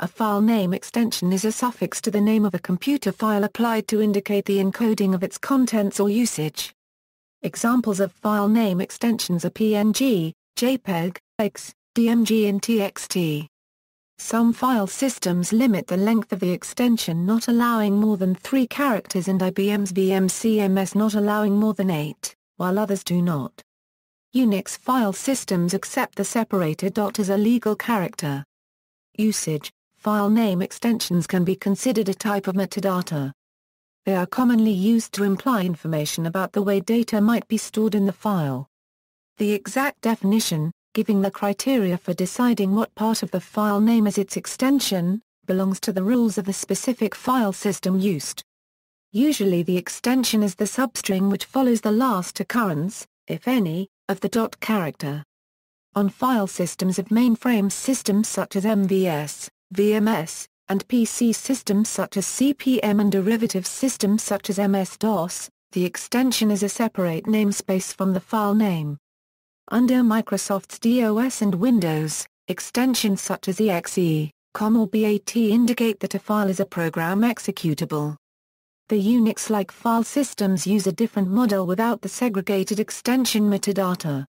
A file name extension is a suffix to the name of a computer file applied to indicate the encoding of its contents or usage. Examples of file name extensions are PNG, JPEG, X, DMG and TXT. Some file systems limit the length of the extension not allowing more than three characters and IBM's VM/CMS not allowing more than eight, while others do not. Unix file systems accept the separator dot as a legal character. Usage File name extensions can be considered a type of metadata. They are commonly used to imply information about the way data might be stored in the file. The exact definition, giving the criteria for deciding what part of the file name is its extension, belongs to the rules of the specific file system used. Usually the extension is the substring which follows the last occurrence, if any, of the dot character. On file systems of mainframe systems such as MVS, VMS, and PC systems such as CPM and derivative systems such as MS-DOS, the extension is a separate namespace from the file name. Under Microsoft's DOS and Windows, extensions such as exe, COM or BAT indicate that a file is a program executable. The Unix-like file systems use a different model without the segregated extension metadata.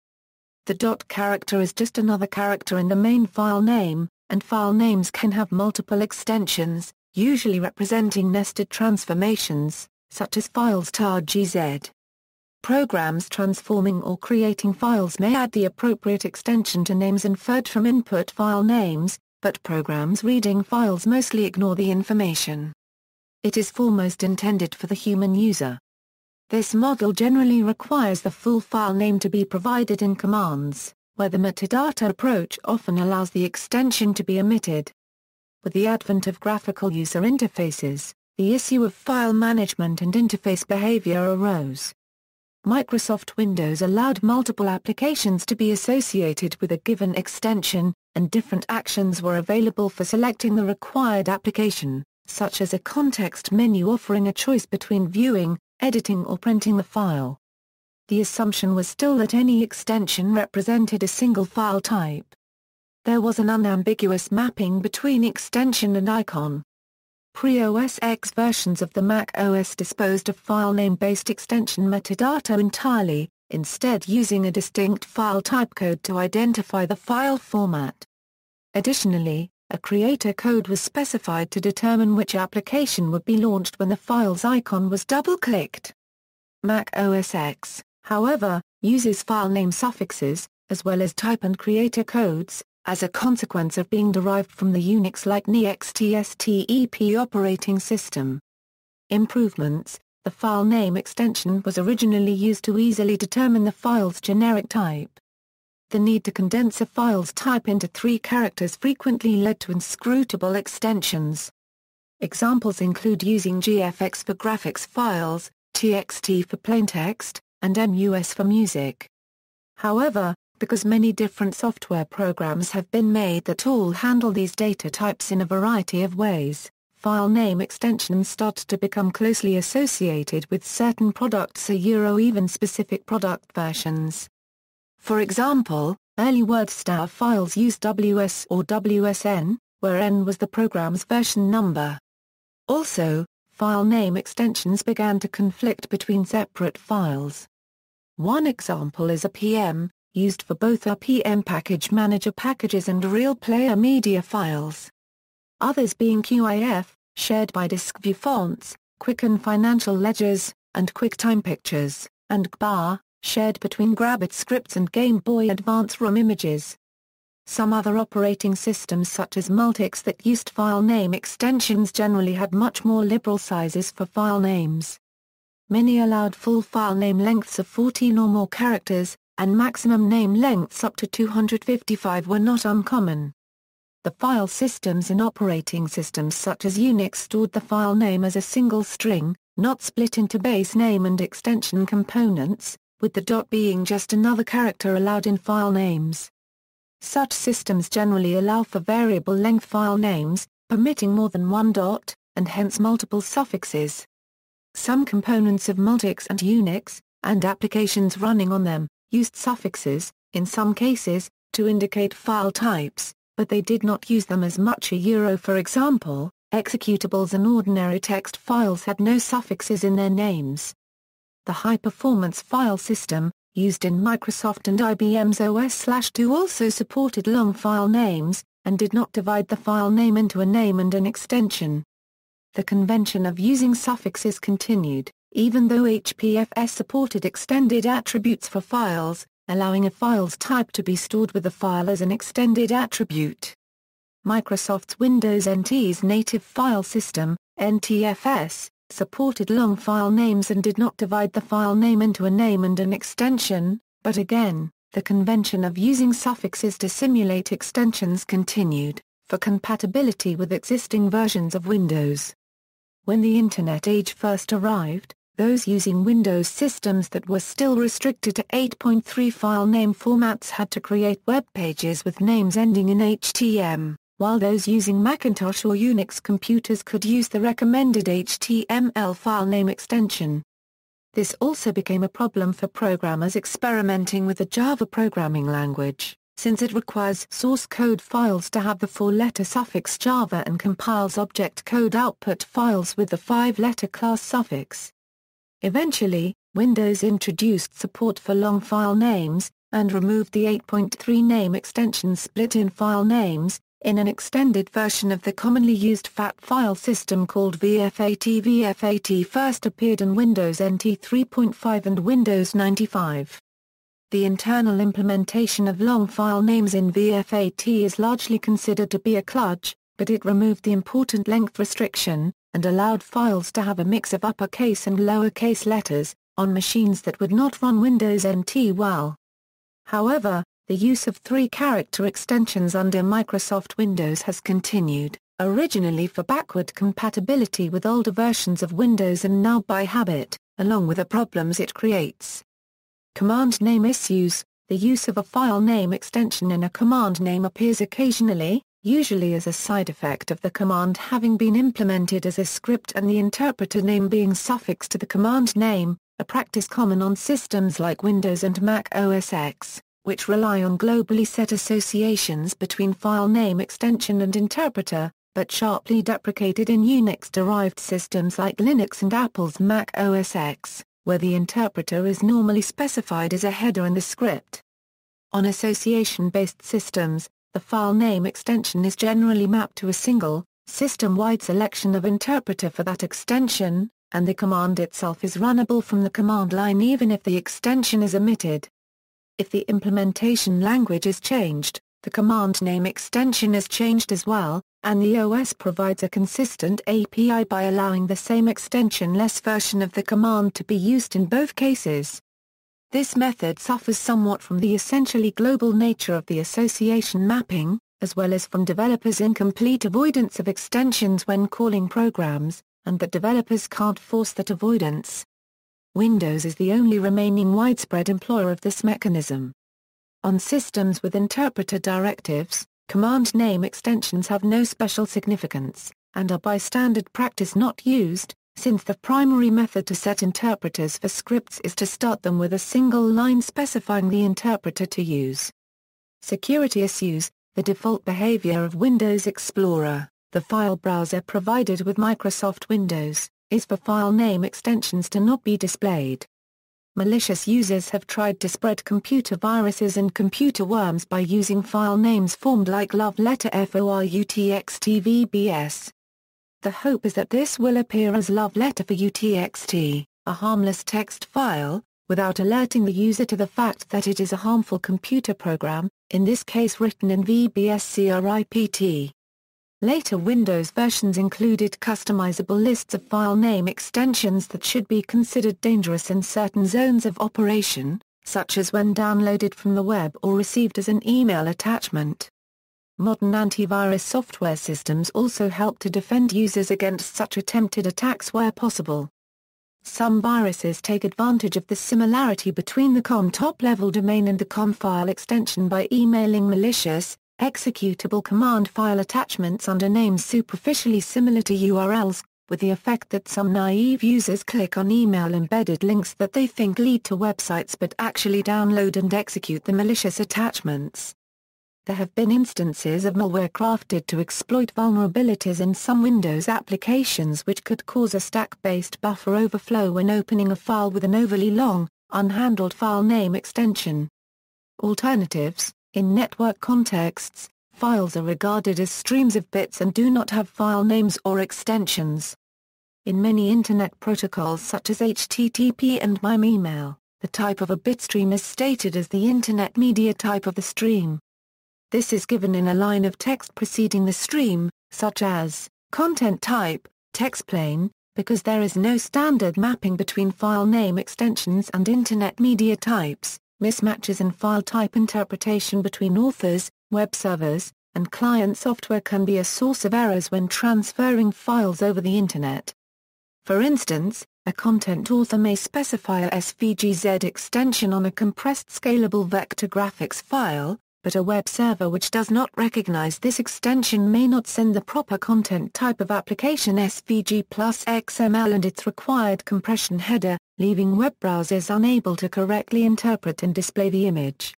The dot character is just another character in the main file name, and file names can have multiple extensions, usually representing nested transformations, such as files tar.gz. Programs transforming or creating files may add the appropriate extension to names inferred from input file names, but programs reading files mostly ignore the information. It is foremost intended for the human user. This model generally requires the full file name to be provided in commands where the metadata approach often allows the extension to be omitted. With the advent of graphical user interfaces, the issue of file management and interface behavior arose. Microsoft Windows allowed multiple applications to be associated with a given extension, and different actions were available for selecting the required application, such as a context menu offering a choice between viewing, editing or printing the file the assumption was still that any extension represented a single file type. There was an unambiguous mapping between extension and icon. Pre-OS X versions of the Mac OS disposed of file name-based extension metadata entirely, instead using a distinct file type code to identify the file format. Additionally, a creator code was specified to determine which application would be launched when the file's icon was double-clicked. Mac OS X however, uses file name suffixes, as well as type and creator codes, as a consequence of being derived from the Unix-like NeXTSTEP operating system. Improvements The file name extension was originally used to easily determine the file's generic type. The need to condense a file's type into three characters frequently led to inscrutable extensions. Examples include using GFX for graphics files, TXT for plaintext, and MUS for music. However, because many different software programs have been made that all handle these data types in a variety of ways, file name extensions start to become closely associated with certain products or Euro even specific product versions. For example, early WordStar files used WS or WSN, where N was the program's version number. Also, file name extensions began to conflict between separate files. One example is a PM, used for both RPM package manager packages and real player media files. Others being QIF, shared by DiskView fonts, Quicken financial ledgers, and QuickTime pictures, and GBAR, shared between Grabbit scripts and Game Boy Advance ROM images. Some other operating systems such as Multics that used file name extensions generally had much more liberal sizes for file names, Many allowed full file name lengths of 14 or more characters, and maximum name lengths up to 255 were not uncommon. The file systems in operating systems such as Unix stored the file name as a single string, not split into base name and extension components, with the dot being just another character allowed in file names. Such systems generally allow for variable length file names, permitting more than one dot, and hence multiple suffixes. Some components of Multics and Unix, and applications running on them, used suffixes, in some cases, to indicate file types, but they did not use them as much a Euro for example, executables and ordinary text files had no suffixes in their names. The high-performance file system, used in Microsoft and IBM's OS/2 also supported long file names, and did not divide the file name into a name and an extension the convention of using suffixes continued, even though HPFS supported extended attributes for files, allowing a file's type to be stored with the file as an extended attribute. Microsoft's Windows NT's native file system, NTFS, supported long file names and did not divide the file name into a name and an extension, but again, the convention of using suffixes to simulate extensions continued, for compatibility with existing versions of Windows. When the Internet age first arrived, those using Windows systems that were still restricted to 8.3 file name formats had to create web pages with names ending in HTM, while those using Macintosh or Unix computers could use the recommended HTML file name extension. This also became a problem for programmers experimenting with the Java programming language since it requires source code files to have the four-letter suffix Java and compiles object code output files with the five-letter class suffix. Eventually, Windows introduced support for long file names, and removed the 8.3 name extension split in file names, in an extended version of the commonly used FAT file system called VFAT. VFAT first appeared in Windows NT 3.5 and Windows 95. The internal implementation of long file names in VFAT is largely considered to be a kludge, but it removed the important length restriction, and allowed files to have a mix of uppercase and lowercase letters, on machines that would not run Windows NT well. However, the use of three-character extensions under Microsoft Windows has continued, originally for backward compatibility with older versions of Windows and now by habit, along with the problems it creates. Command name issues The use of a file name extension in a command name appears occasionally, usually as a side effect of the command having been implemented as a script and the interpreter name being suffixed to the command name, a practice common on systems like Windows and Mac OS X, which rely on globally set associations between file name extension and interpreter, but sharply deprecated in Unix-derived systems like Linux and Apple's Mac OS X where the interpreter is normally specified as a header in the script. On association-based systems, the file name extension is generally mapped to a single, system-wide selection of interpreter for that extension, and the command itself is runnable from the command line even if the extension is omitted. If the implementation language is changed, the command name extension is changed as well, and the OS provides a consistent API by allowing the same extension-less version of the command to be used in both cases. This method suffers somewhat from the essentially global nature of the association mapping, as well as from developers' incomplete avoidance of extensions when calling programs, and that developers can't force that avoidance. Windows is the only remaining widespread employer of this mechanism. On systems with interpreter directives, Command name extensions have no special significance, and are by standard practice not used, since the primary method to set interpreters for scripts is to start them with a single line specifying the interpreter to use. Security issues, the default behavior of Windows Explorer, the file browser provided with Microsoft Windows, is for file name extensions to not be displayed, malicious users have tried to spread computer viruses and computer worms by using file names formed like love letter FORUTXTVBS. The hope is that this will appear as love letter for UTXT, a harmless text file, without alerting the user to the fact that it is a harmful computer program, in this case written in VBSCRIPT. Later Windows versions included customizable lists of file name extensions that should be considered dangerous in certain zones of operation, such as when downloaded from the web or received as an email attachment. Modern antivirus software systems also help to defend users against such attempted attacks where possible. Some viruses take advantage of the similarity between the COM top-level domain and the COM file extension by emailing malicious, executable command file attachments under names superficially similar to URLs, with the effect that some naive users click on email-embedded links that they think lead to websites but actually download and execute the malicious attachments. There have been instances of malware crafted to exploit vulnerabilities in some Windows applications which could cause a stack-based buffer overflow when opening a file with an overly long, unhandled file name extension. Alternatives in network contexts, files are regarded as streams of bits and do not have file names or extensions. In many Internet protocols such as HTTP and MIME email, the type of a bitstream is stated as the Internet media type of the stream. This is given in a line of text preceding the stream, such as, content type, text plain, because there is no standard mapping between file name extensions and Internet media types, mismatches in file type interpretation between authors, web servers, and client software can be a source of errors when transferring files over the Internet. For instance, a content author may specify a SVGZ extension on a compressed scalable vector graphics file, but a web server which does not recognize this extension may not send the proper content type of application SVG plus XML and its required compression header, leaving web browsers unable to correctly interpret and display the image.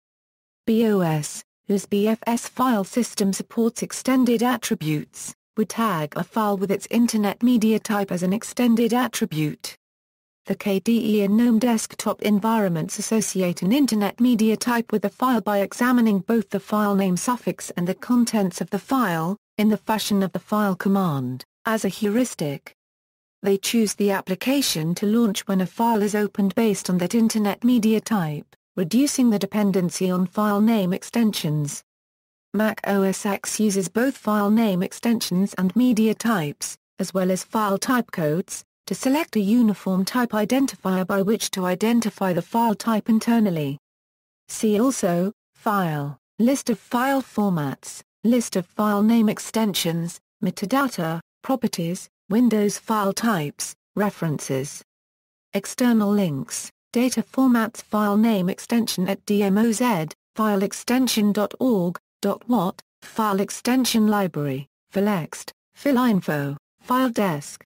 BOS, whose BFS file system supports extended attributes, would tag a file with its Internet media type as an extended attribute. The KDE and GNOME desktop environments associate an Internet media type with a file by examining both the file name suffix and the contents of the file, in the fashion of the file command, as a heuristic. They choose the application to launch when a file is opened based on that Internet media type, reducing the dependency on file name extensions. Mac OS X uses both file name extensions and media types, as well as file type codes, to select a uniform type identifier by which to identify the file type internally. See also, File, List of file formats, List of file name extensions, metadata, properties, Windows file types, references. External links, data formats file name extension at DMOZ, file extension.org, what file extension library, filext filinfo, file desk,